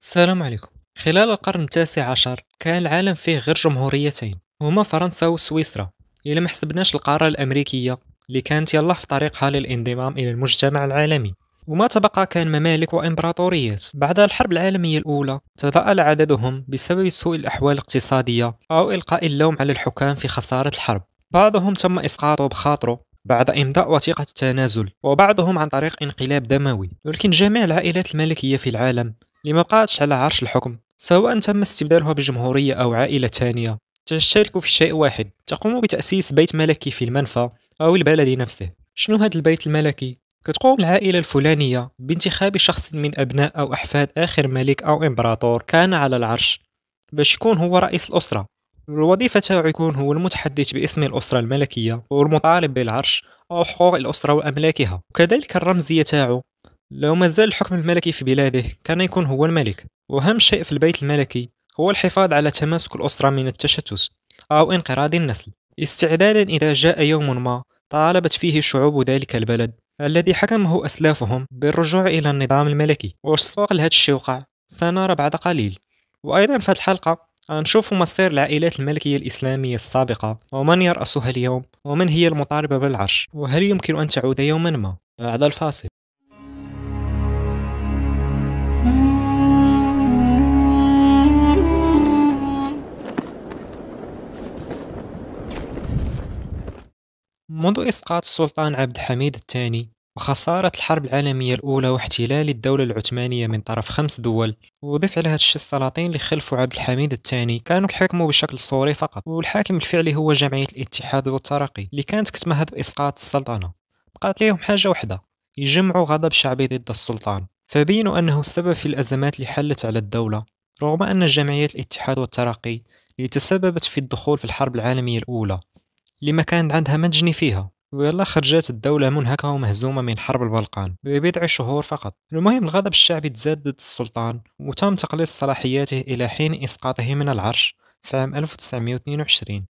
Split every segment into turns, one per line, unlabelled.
السلام عليكم خلال القرن التاسع عشر كان العالم فيه غير جمهوريتين هما فرنسا وسويسرا إلا ما حسبناش القارة الأمريكية اللي كانت يلا في طريقها للانضمام إلى المجتمع العالمي وما تبقى كان ممالك وإمبراطوريات بعد الحرب العالمية الأولى تضاءل عددهم بسبب سوء الأحوال الاقتصادية أو إلقاء اللوم على الحكام في خسارة الحرب بعضهم تم إسقاطه بخاطره بعد إمضاء وثيقة التنازل وبعضهم عن طريق انقلاب دموي ولكن جميع العائلات الملكية في العالم لما على عرش الحكم سواء تم استبدالها بجمهورية أو عائلة ثانية تشترك في شيء واحد تقوم بتأسيس بيت ملكي في المنفى أو البلد نفسه شنو هذا البيت الملكي؟ كتقوم العائلة الفلانية بانتخاب شخص من أبناء أو أحفاد آخر ملك أو إمبراطور كان على العرش باش يكون هو رئيس الأسرة الوظيفة تاعو يكون هو المتحدث باسم الأسرة الملكية والمطالب بالعرش أو حقوق الأسرة وأملاكها وكذلك الرمزية تاعو لو مازال الحكم الملكي في بلاده كان يكون هو الملك وأهم شيء في البيت الملكي هو الحفاظ على تماسك الأسرة من التشتت أو انقراض النسل استعدادا إذا جاء يوم ما طالبت فيه شعوب ذلك البلد الذي حكمه أسلافهم بالرجوع إلى النظام الملكي واش لهذا الشيء وقع سنرى بعد قليل وأيضا في هذه الحلقة نشوف مصير العائلات الملكية الإسلامية السابقة ومن يرأسها اليوم ومن هي المطالبة بالعرش وهل يمكن أن تعود يوما ما بعد الفاصل منذ إسقاط السلطان عبد الحميد الثاني وخسارة الحرب العالمية الأولى واحتلال الدولة العثمانية من طرف خمس دول وضيف على هذا الشيء السلاطين اللي خلفوا عبد الحميد الثاني كانوا يحكموا بشكل صوري فقط والحاكم الفعلي هو جمعية الاتحاد والترقي اللي كانت كتمهد بإسقاط السلطنة بقات ليهم حاجة واحدة يجمعوا غضب شعبي ضد السلطان فبينوا أنه السبب في الأزمات اللي حلت على الدولة رغم أن جمعية الاتحاد والترقي اللي تسببت في الدخول في الحرب العالمية الأولى اللي ما كان عندها تجني فيها ويلا خرجت الدولة منهكة ومهزومة من حرب البلقان ببضع شهور فقط المهم الغضب الشعبي تزاد ضد السلطان وتم تقليص صلاحياته إلى حين إسقاطه من العرش في عام 1922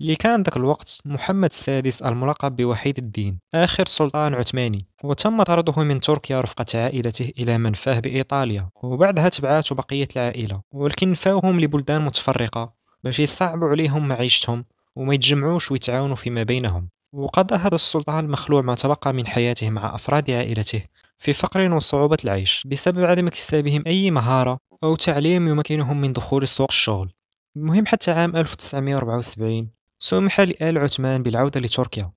اللي كان ذاك الوقت محمد السادس الملقب بوحيد الدين آخر سلطان عثماني وتم طرده من تركيا رفقة عائلته إلى منفاه بإيطاليا وبعدها تبعاته بقية العائلة ولكن نفاوهم لبلدان متفرقة باش يصعبوا عليهم معيشتهم وما يتجمعوش ويتعاونوا فيما بينهم وقضى هذا السلطان المخلوع ما تبقى من حياته مع أفراد عائلته في فقر وصعوبة العيش بسبب عدم اكتسابهم أي مهارة أو تعليم يمكنهم من دخول سوق الشغل المهم حتى عام 1974 سمح لآل عثمان بالعودة لتركيا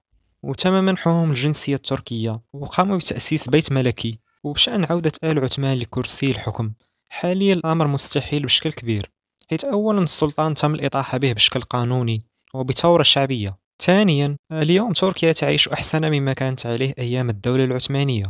وتم منحهم الجنسية التركية وقاموا بتأسيس بيت ملكي وبشأن عودة آل عثمان لكرسي الحكم حاليا الأمر مستحيل بشكل كبير حيث أولا السلطان تم الإطاحة به بشكل قانوني وبثورة شعبية ثانيا اليوم تركيا تعيش أحسن مما كانت عليه أيام الدولة العثمانية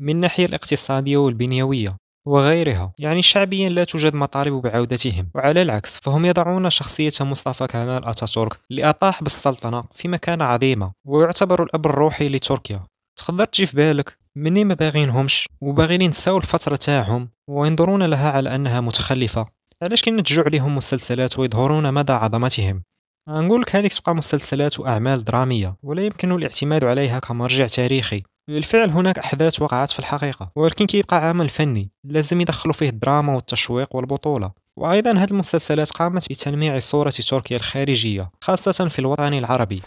من الناحية الاقتصادية والبنيوية وغيرها يعني شعبيا لا توجد مطالب بعودتهم وعلى العكس فهم يضعون شخصية مصطفى كمال أتاتورك لأطاح بالسلطنة في مكانة عظيمة ويعتبر الأب الروحي لتركيا تقدر تجي في بالك مني ما باغينهمش وباغين ينساو الفترة تاعهم وينظرون لها على أنها متخلفة علاش كي نتجو عليهم مسلسلات ويظهرون مدى عظمتهم نقول لك هذيك تبقى مسلسلات وأعمال درامية ولا يمكن الاعتماد عليها كمرجع تاريخي بالفعل هناك أحداث وقعت في الحقيقة ولكن كيبقى عمل فني لازم يدخلوا فيه الدراما والتشويق والبطولة وأيضا هذه المسلسلات قامت بتنميع صورة تركيا الخارجية خاصة في الوطن العربي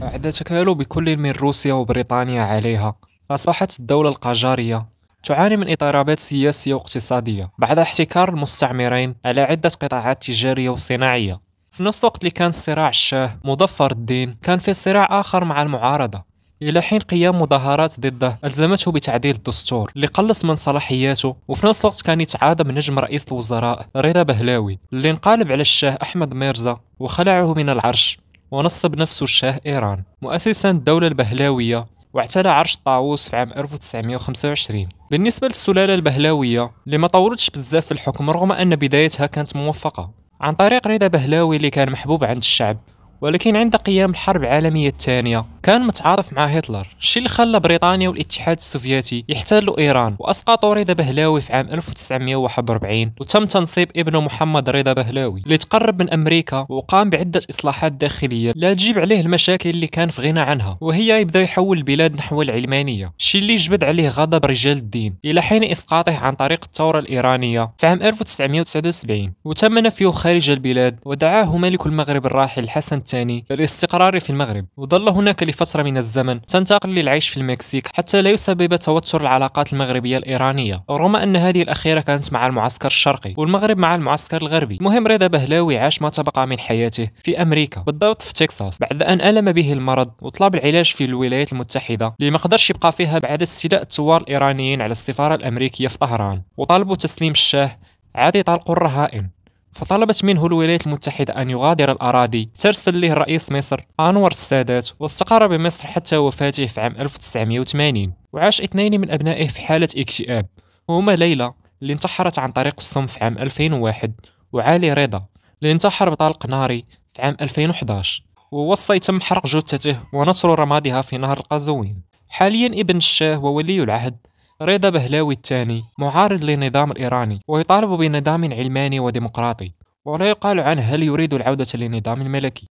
بعد تكالب كل من روسيا وبريطانيا عليها أصبحت الدولة القاجارية تعاني من اضطرابات سياسية واقتصادية بعد احتكار المستعمرين على عدة قطاعات تجارية وصناعية في نفس الوقت اللي كان صراع الشاه مظفر الدين كان في صراع آخر مع المعارضة إلى حين قيام مظاهرات ضده ألزمته بتعديل الدستور اللي قلص من صلاحياته وفي نفس الوقت كان يتعادى من نجم رئيس الوزراء رضا بهلاوي اللي انقلب على الشاه أحمد ميرزا وخلعه من العرش ونصب نفسه الشاه إيران مؤسسا الدولة البهلاوية واعتلى عرش طاووس في عام 1925 بالنسبة للسلالة البهلاوية اللي ما طورتش بزاف في الحكم رغم أن بدايتها كانت موفقة عن طريق رضا بهلاوي اللي كان محبوب عند الشعب ولكن عند قيام الحرب العالمية الثانية كان متعارف مع هتلر الشيء اللي خلى بريطانيا والاتحاد السوفيتي يحتلوا إيران وأسقطوا رضا بهلاوي في عام 1941 وتم تنصيب ابنه محمد رضا بهلاوي اللي تقرب من أمريكا وقام بعدة إصلاحات داخلية لا تجيب عليه المشاكل اللي كان في غنى عنها وهي يبدأ يحول البلاد نحو العلمانية الشيء اللي جبد عليه غضب رجال الدين إلى حين إسقاطه عن طريق الثورة الإيرانية في عام 1979 وتم نفيه خارج البلاد ودعاه ملك المغرب الراحل حسن الثاني للاستقرار في المغرب وظل هناك لفترة من الزمن تنتقل للعيش في المكسيك حتى لا يسبب توتر العلاقات المغربية الإيرانية رغم أن هذه الأخيرة كانت مع المعسكر الشرقي والمغرب مع المعسكر الغربي المهم رضا بهلاوي عاش ما تبقى من حياته في أمريكا بالضبط في تكساس بعد أن ألم به المرض وطلب العلاج في الولايات المتحدة اللي ما قدرش يبقى فيها بعد استيلاء الثوار الإيرانيين على السفارة الأمريكية في طهران وطالبوا تسليم الشاه عادي طلقوا الرهائن فطلبت منه الولايات المتحدة أن يغادر الأراضي ترسل له الرئيس مصر أنور السادات واستقر بمصر حتى وفاته في عام 1980 وعاش اثنين من أبنائه في حالة اكتئاب وهما ليلى اللي انتحرت عن طريق السم في عام 2001 وعلي رضا اللي انتحر بطلق ناري في عام 2011 ووصى يتم حرق جثته ونثر رمادها في نهر القزوين حاليا ابن الشاه وولي العهد رضا بهلاوي الثاني معارض للنظام الإيراني ويطالب بنظام علماني وديمقراطي ولا يقال عنه هل يريد العودة للنظام الملكي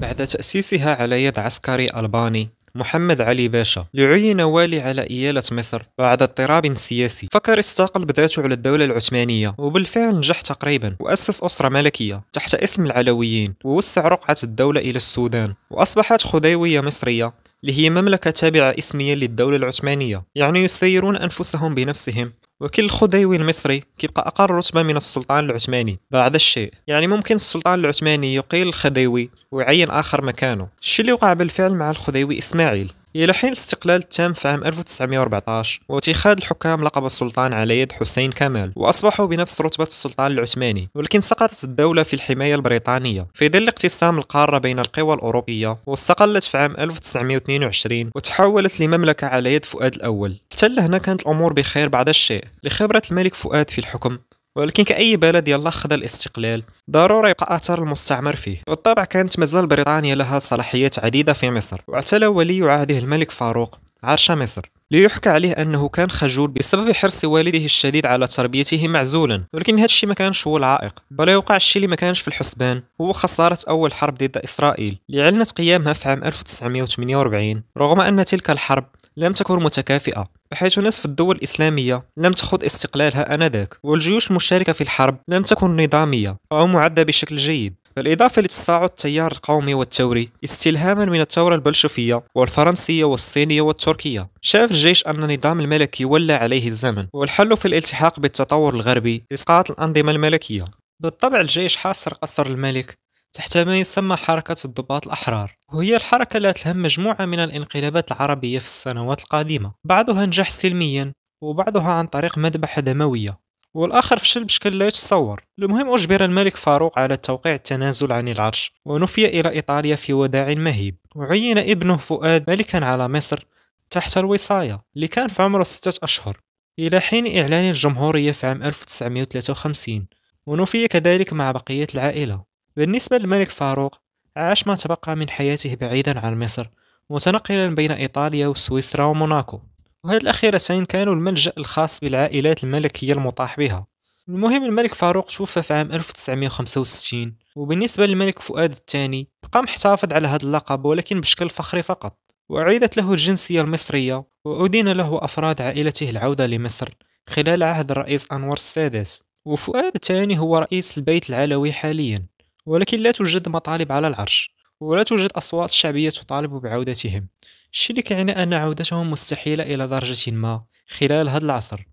بعد تأسيسها على يد عسكري ألباني محمد علي باشا لعين والي على إيالة مصر بعد اضطراب سياسي فكر استقل بذاته على الدولة العثمانية وبالفعل نجح تقريبا وأسس أسرة ملكية تحت اسم العلويين ووسع رقعة الدولة إلى السودان وأصبحت خديوية مصرية اللي هي مملكة تابعة اسميا للدولة العثمانية يعني يسيرون أنفسهم بنفسهم وكل خديوي المصري كيبقى أقل رتبة من السلطان العثماني بعد الشيء يعني ممكن السلطان العثماني يقيل الخديوي ويعين آخر مكانه الشيء اللي وقع بالفعل مع الخديوي إسماعيل إلى حين الاستقلال التام في عام 1914 واتخاذ الحكام لقب السلطان على يد حسين كمال وأصبحوا بنفس رتبة السلطان العثماني ولكن سقطت الدولة في الحماية البريطانية في ظل اقتسام القارة بين القوى الأوروبية واستقلت في عام 1922 وتحولت لمملكة على يد فؤاد الأول حتى لهنا كانت الأمور بخير بعض الشيء لخبرة الملك فؤاد في الحكم ولكن كأي بلد يلا خذ الاستقلال ضروري يبقى أثر المستعمر فيه بالطبع كانت مازال بريطانيا لها صلاحيات عديدة في مصر واعتلى ولي عهده الملك فاروق عرش مصر ليحكى عليه أنه كان خجول بسبب حرص والده الشديد على تربيته معزولا ولكن هذا الشيء ما كانش هو العائق بل يوقع الشيء اللي ما كانش في الحسبان هو خسارة أول حرب ضد إسرائيل اللي أعلنت قيامها في عام 1948 رغم أن تلك الحرب لم تكن متكافئة بحيث نصف الدول الإسلامية لم تخض استقلالها آنذاك والجيوش المشاركة في الحرب لم تكن نظامية أو معدة بشكل جيد بالإضافة لتصاعد التيار القومي والثوري استلهاما من الثورة البلشفية والفرنسية والصينية والتركية شاف الجيش أن النظام الملكي ولى عليه الزمن والحل في الالتحاق بالتطور الغربي إسقاط الأنظمة الملكية بالطبع الجيش حاصر قصر الملك تحت ما يسمى حركة الضباط الأحرار وهي الحركة التي تلهم مجموعة من الانقلابات العربية في السنوات القادمة بعضها نجح سلميا وبعضها عن طريق مذبحة دموية والآخر فشل بشكل لا يتصور المهم أجبر الملك فاروق على توقيع التنازل عن العرش ونفي إلى إيطاليا في وداع مهيب وعين ابنه فؤاد ملكا على مصر تحت الوصاية اللي كان في عمره ستة أشهر إلى حين إعلان الجمهورية في عام 1953 ونفي كذلك مع بقية العائلة بالنسبة للملك فاروق عاش ما تبقى من حياته بعيدا عن مصر متنقلا بين إيطاليا وسويسرا وموناكو وهاد الأخيرتين كانوا الملجأ الخاص بالعائلات الملكية المطاح بها المهم الملك فاروق توفى في عام 1965 وبالنسبة للملك فؤاد الثاني بقى محتفظ على هذا اللقب ولكن بشكل فخري فقط وأعيدت له الجنسية المصرية وأدين له أفراد عائلته العودة لمصر خلال عهد الرئيس أنور السادات وفؤاد الثاني هو رئيس البيت العلوي حاليا ولكن لا توجد مطالب على العرش ولا توجد أصوات شعبية تطالب بعودتهم الشيء اللي كيعني أن عودتهم مستحيلة إلى درجة ما خلال هذا العصر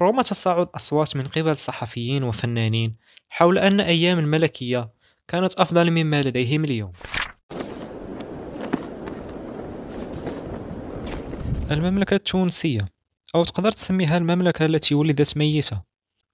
رغم تصاعد أصوات من قبل صحفيين وفنانين حول أن أيام الملكية كانت أفضل مما لديهم اليوم المملكة التونسية أو تقدر تسميها المملكة التي ولدت ميتة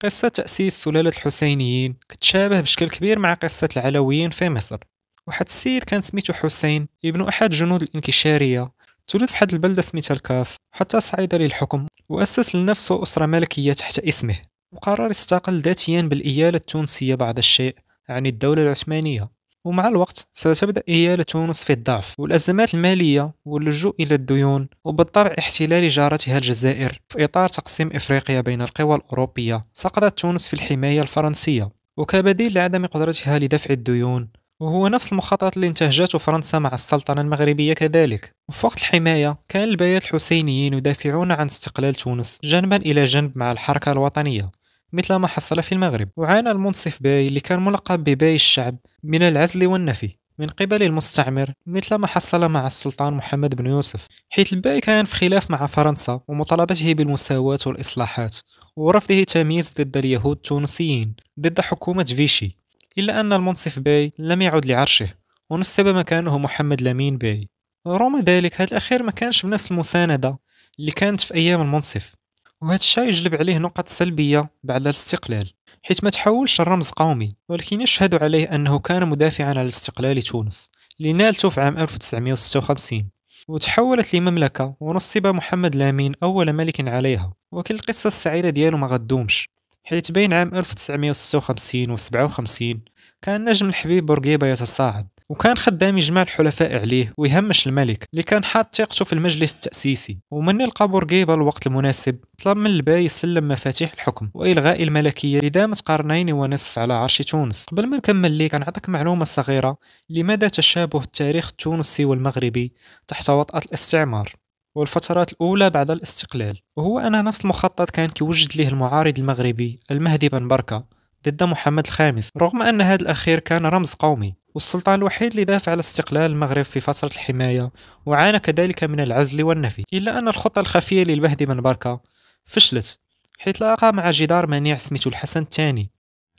قصة تأسيس سلالة الحسينيين كتشابه بشكل كبير مع قصة العلويين في مصر واحد السيد كان سميتو حسين ابن احد جنود الانكشاريه تولد في حد البلدة سميتها الكاف حتى صعد للحكم وأسس لنفسه أسرة ملكية تحت اسمه وقرر يستقل ذاتيا بالإيالة التونسية بعد الشيء عن الدولة العثمانية ومع الوقت ستبدأ إيالة تونس في الضعف والأزمات المالية واللجوء إلى الديون وبالطبع احتلال جارتها الجزائر في إطار تقسيم إفريقيا بين القوى الأوروبية سقطت تونس في الحماية الفرنسية وكبديل لعدم قدرتها لدفع الديون وهو نفس المخاطرات اللي انتهجته فرنسا مع السلطنة المغربية كذلك وفي وقت الحماية كان البيات الحسينيين يدافعون عن استقلال تونس جنبا إلى جنب مع الحركة الوطنية مثل ما حصل في المغرب وعانى المنصف باي اللي كان ملقب بباي الشعب من العزل والنفي من قبل المستعمر مثل ما حصل مع السلطان محمد بن يوسف حيث الباي كان في خلاف مع فرنسا ومطالبته بالمساواة والإصلاحات ورفضه تمييز ضد اليهود التونسيين ضد حكومة فيشي إلا أن المنصف باي لم يعد لعرشه ونسب مكانه محمد لامين باي رغم ذلك هذا الأخير ما كانش بنفس المساندة اللي كانت في أيام المنصف وهذا الشيء يجلب عليه نقط سلبية بعد الاستقلال حيث ما تحولش الرمز قومي ولكن يشهد عليه أنه كان مدافعا على استقلال تونس اللي نالته في عام 1956 وتحولت لمملكة ونصب محمد لامين أول ملك عليها ولكن القصة السعيدة ديالو ما غدومش حيث بين عام 1956 و 57 كان نجم الحبيب بورقيبة يتصاعد وكان خدام يجمع الحلفاء عليه ويهمش الملك اللي كان حاط ثقته في المجلس التأسيسي ومن يلقى بورقيبة الوقت المناسب طلب من الباي يسلم مفاتيح الحكم وإلغاء الملكية اللي دامت قرنين ونصف على عرش تونس قبل ما نكمل ليك نعطيك معلومة صغيرة لمدى تشابه التاريخ التونسي والمغربي تحت وطأة الاستعمار والفترات الأولى بعد الاستقلال وهو أن نفس المخطط كان كيوجد ليه المعارض المغربي المهدي بن بركة ضد محمد الخامس رغم أن هذا الأخير كان رمز قومي والسلطان الوحيد اللي دافع على استقلال المغرب في فترة الحماية وعانى كذلك من العزل والنفي إلا أن الخطة الخفية للمهدي بن بركة فشلت حيث لاقى مع جدار منيع سميتو الحسن الثاني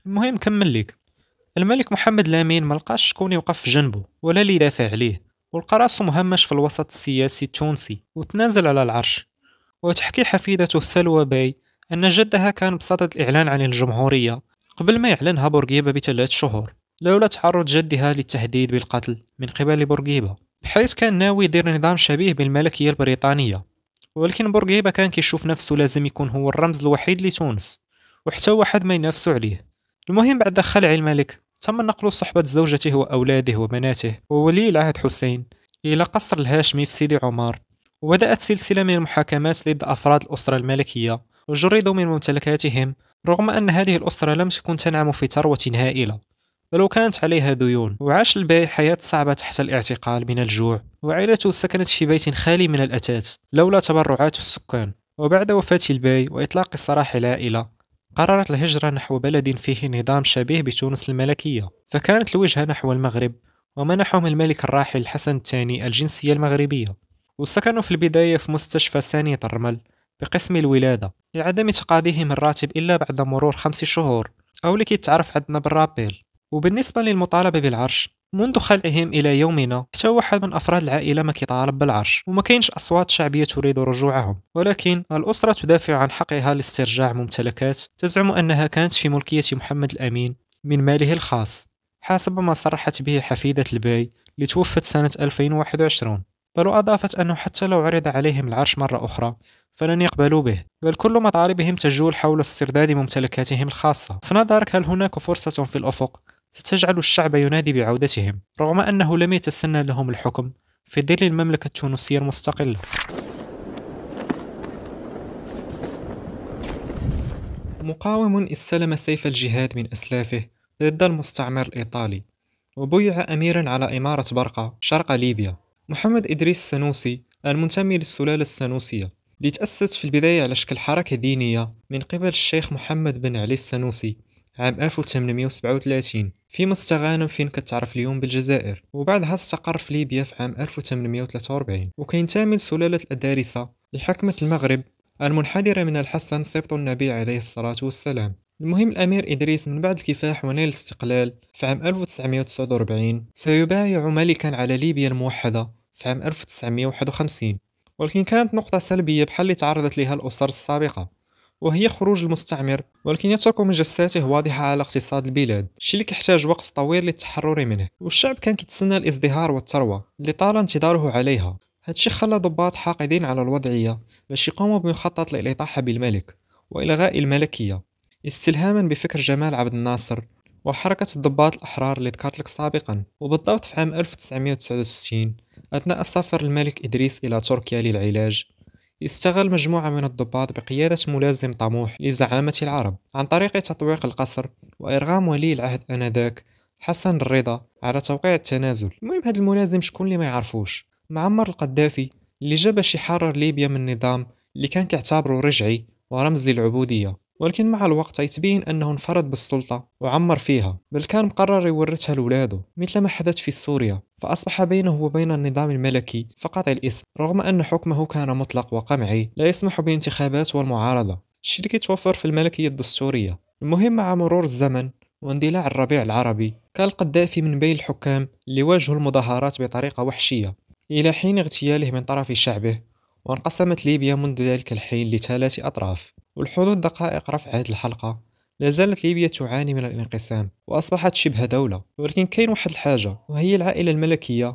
المهم كمل لك الملك محمد الأمين ملقاش شكون يوقف في جنبه ولا اللي يدافع عليه ولقى مهمش في الوسط السياسي التونسي وتنازل على العرش وتحكي حفيدته سلوى باي أن جدها كان بصدد الإعلان عن الجمهورية قبل ما يعلنها بورقيبة بثلاث شهور لولا تعرض جدها للتهديد بالقتل من قبل بورقيبة بحيث كان ناوي يدير نظام شبيه بالملكية البريطانية ولكن بورقيبة كان كيشوف نفسه لازم يكون هو الرمز الوحيد لتونس وحتى واحد ما ينافسو عليه المهم بعد دخل الملك تم نقل صحبة زوجته وأولاده وبناته وولي العهد حسين إلى قصر الهاشمي في سيدي عمر وبدأت سلسلة من المحاكمات ضد أفراد الأسرة المالكية وجردوا من ممتلكاتهم رغم أن هذه الأسرة لم تكن تنعم في ثروة هائلة بل وكانت عليها ديون وعاش الباي حياة صعبة تحت الاعتقال من الجوع وعائلته سكنت في بيت خالي من الأتات لولا تبرعات السكان وبعد وفاة الباي وإطلاق سراح العائلة قررت الهجرة نحو بلد فيه نظام شبيه بتونس الملكية فكانت الوجهة نحو المغرب ومنحهم الملك الراحل الحسن الثاني الجنسية المغربية وسكنوا في البداية في مستشفى ثانية الرمل بقسم الولادة لعدم تقاضيهم الراتب إلا بعد مرور خمس شهور أو لكي تعرف عندنا بالرابيل وبالنسبة للمطالبة بالعرش منذ خلقهم الى يومنا حتى واحد من افراد العائله ما كيطالب بالعرش وما كاينش اصوات شعبيه تريد رجوعهم ولكن الاسره تدافع عن حقها لاسترجاع ممتلكات تزعم انها كانت في ملكيه محمد الامين من ماله الخاص حسب ما صرحت به حفيده الباي توفت سنه 2021 بل أضافت أنه حتى لو عرض عليهم العرش مرة أخرى فلن يقبلوا به بل كل مطالبهم تجول حول استرداد ممتلكاتهم الخاصة في نظرك هل هناك فرصة في الأفق ستجعل الشعب ينادي بعودتهم رغم أنه لم يتسنى لهم الحكم في ظل المملكة التونسية المستقلة مقاوم استلم سيف الجهاد من أسلافه ضد المستعمر الإيطالي وبويع أميرا على إمارة برقة شرق ليبيا محمد إدريس السنوسي المنتمي للسلالة السنوسية لتأسس في البداية على شكل حركة دينية من قبل الشيخ محمد بن علي السنوسي عام 1837 في مستغانم فين كتعرف اليوم بالجزائر وبعدها استقر في ليبيا في عام 1843 وكينتمي لسلالة الأدارسة لحكمة المغرب المنحدرة من الحسن سبط النبي عليه الصلاة والسلام المهم الأمير إدريس من بعد الكفاح ونيل الاستقلال في عام 1949 سيبايع ملكا على ليبيا الموحدة في عام 1951 ولكن كانت نقطة سلبية بحال اللي تعرضت لها الأسر السابقة وهي خروج المستعمر ولكن يترك من جساته واضحة على اقتصاد البلاد الشيء اللي كيحتاج وقت طويل للتحرر منه والشعب كان كيتسنى الازدهار والثروة اللي طال انتظاره عليها هادشي خلى ضباط حاقدين على الوضعية باش يقوموا بمخطط للإطاحة بالملك وإلغاء الملكية استلهاما بفكر جمال عبد الناصر وحركة الضباط الأحرار اللي ذكرت لك سابقا وبالضبط في عام 1969 أثناء سفر الملك إدريس إلى تركيا للعلاج استغل مجموعة من الضباط بقيادة ملازم طموح لزعامة العرب عن طريق تطويق القصر وإرغام ولي العهد آنذاك حسن الرضا على توقيع التنازل المهم هذا الملازم شكون اللي ما يعرفوش معمر القذافي اللي جاب باش يحرر ليبيا من النظام اللي كان كيعتبره رجعي ورمز للعبودية ولكن مع الوقت يتبين انه انفرد بالسلطه وعمر فيها بل كان مقرر يورثها لولاده مثل ما حدث في سوريا فأصبح بينه وبين النظام الملكي فقط الاسم رغم أن حكمه كان مطلق وقمعي لا يسمح بالانتخابات والمعارضة الشيء اللي كيتوفر في الملكية الدستورية المهم مع مرور الزمن واندلاع الربيع العربي كان القذافي من بين الحكام اللي واجهوا المظاهرات بطريقة وحشية إلى حين اغتياله من طرف شعبه وانقسمت ليبيا منذ ذلك الحين لثلاث أطراف والحدود دقائق رفع هذه الحلقة لا زالت ليبيا تعاني من الانقسام وأصبحت شبه دولة ولكن كاين واحد الحاجة وهي العائلة الملكية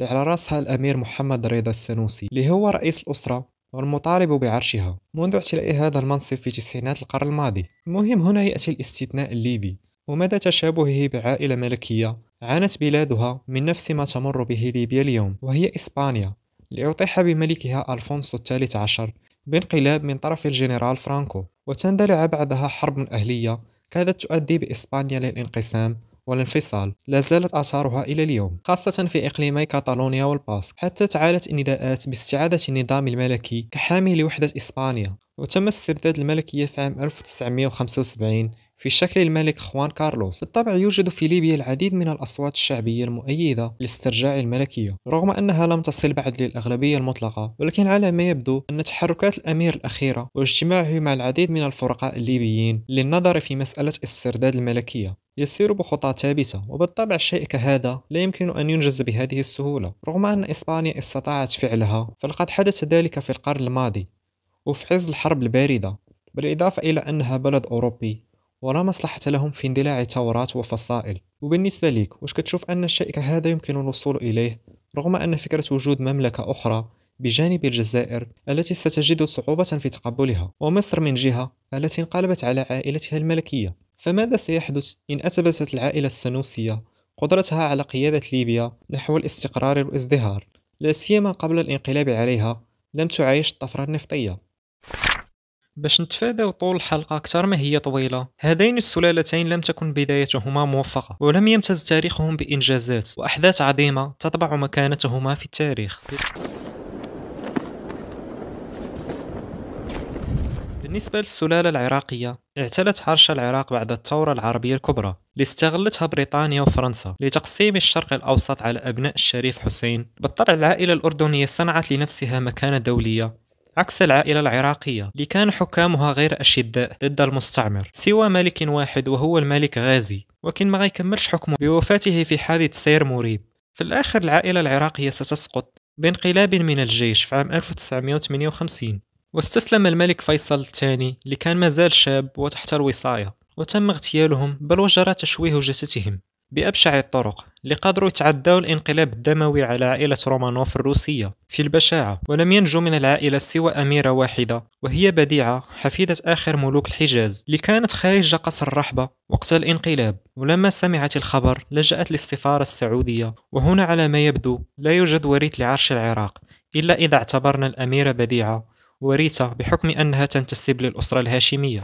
اللي على رأسها الأمير محمد رضا السنوسي اللي هو رئيس الأسرة والمطالب بعرشها منذ اعتلاء هذا المنصب في تسعينات القرن الماضي المهم هنا يأتي الاستثناء الليبي ومدى تشابهه بعائلة ملكية عانت بلادها من نفس ما تمر به ليبيا اليوم وهي إسبانيا لأطيح بملكها ألفونسو الثالث عشر بانقلاب من طرف الجنرال فرانكو وتندلع بعدها حرب أهلية كادت تؤدي بإسبانيا للانقسام والانفصال لا زالت آثارها إلى اليوم خاصة في إقليمي كاتالونيا والباسك حتى تعالت النداءات باستعادة النظام الملكي كحامي لوحدة إسبانيا وتم استرداد الملكية في عام 1975 في شكل الملك خوان كارلوس بالطبع يوجد في ليبيا العديد من الأصوات الشعبية المؤيدة لاسترجاع الملكية رغم أنها لم تصل بعد للأغلبية المطلقة ولكن على ما يبدو أن تحركات الأمير الأخيرة واجتماعه مع العديد من الفرقاء الليبيين للنظر في مسألة استرداد الملكية يسير بخطى ثابتة وبالطبع شيء كهذا لا يمكن أن ينجز بهذه السهولة رغم أن إسبانيا استطاعت فعلها فلقد حدث ذلك في القرن الماضي وفي عز الحرب الباردة بالإضافة إلى أنها بلد أوروبي ولا مصلحة لهم في اندلاع ثورات وفصائل وبالنسبة ليك واش كتشوف أن الشيء كهذا يمكن الوصول إليه رغم أن فكرة وجود مملكة أخرى بجانب الجزائر التي ستجد صعوبة في تقبلها ومصر من جهة التي انقلبت على عائلتها الملكية فماذا سيحدث إن أثبتت العائلة السنوسية قدرتها على قيادة ليبيا نحو الاستقرار والازدهار لا سيما قبل الانقلاب عليها لم تعايش الطفرة النفطية باش نتفاداو طول الحلقة أكثر ما هي طويلة هذين السلالتين لم تكن بدايتهما موفقة ولم يمتز تاريخهم بإنجازات وأحداث عظيمة تطبع مكانتهما في التاريخ بالنسبة للسلالة العراقية اعتلت عرش العراق بعد الثورة العربية الكبرى لاستغلتها بريطانيا وفرنسا لتقسيم الشرق الأوسط على أبناء الشريف حسين بالطبع العائلة الأردنية صنعت لنفسها مكانة دولية عكس العائلة العراقية اللي كان حكامها غير أشداء ضد المستعمر سوى ملك واحد وهو الملك غازي ولكن ما غيكملش حكمه بوفاته في حادث سير مريب في الآخر العائلة العراقية ستسقط بانقلاب من الجيش في عام 1958 واستسلم الملك فيصل الثاني اللي كان مازال شاب وتحت الوصاية وتم اغتيالهم بل وجرى تشويه جثتهم بأبشع الطرق اللي قدروا يتعداو الانقلاب الدموي على عائلة رومانوف الروسية في البشاعة ولم ينجو من العائلة سوى أميرة واحدة وهي بديعة حفيدة آخر ملوك الحجاز اللي كانت خارج قصر الرحبة وقت الانقلاب ولما سمعت الخبر لجأت للسفارة السعودية وهنا على ما يبدو لا يوجد وريث لعرش العراق إلا إذا اعتبرنا الأميرة بديعة وريثة بحكم أنها تنتسب للأسرة الهاشمية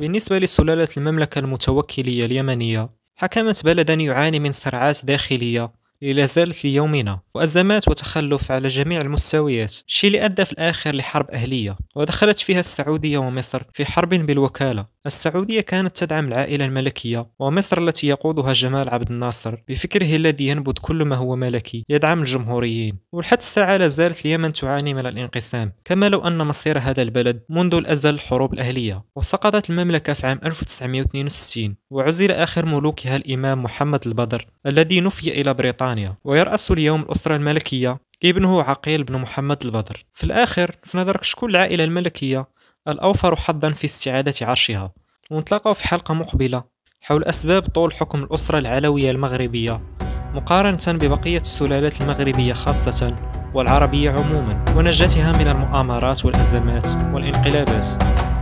بالنسبة لسلالة المملكة المتوكلية اليمنية حكمت بلدا يعاني من صراعات داخلية اللي لازالت في يومنا وأزمات وتخلف على جميع المستويات شيء اللي أدى في الآخر لحرب أهلية ودخلت فيها السعودية ومصر في حرب بالوكالة السعودية كانت تدعم العائلة الملكية ومصر التي يقودها جمال عبد الناصر بفكره الذي ينبذ كل ما هو ملكي يدعم الجمهوريين ولحد الساعة لا زالت اليمن تعاني من الانقسام كما لو أن مصير هذا البلد منذ الأزل الحروب الأهلية وسقطت المملكة في عام 1962 وعزل آخر ملوكها الإمام محمد البدر الذي نفي إلى بريطانيا بريطانيا ويرأس اليوم الأسرة الملكية ابنه عقيل بن محمد البدر في الآخر في نظرك شكون العائلة الملكية الأوفر حظا في استعادة عرشها ونتلاقاو في حلقة مقبلة حول أسباب طول حكم الأسرة العلوية المغربية مقارنة ببقية السلالات المغربية خاصة والعربية عموما ونجاتها من المؤامرات والأزمات والانقلابات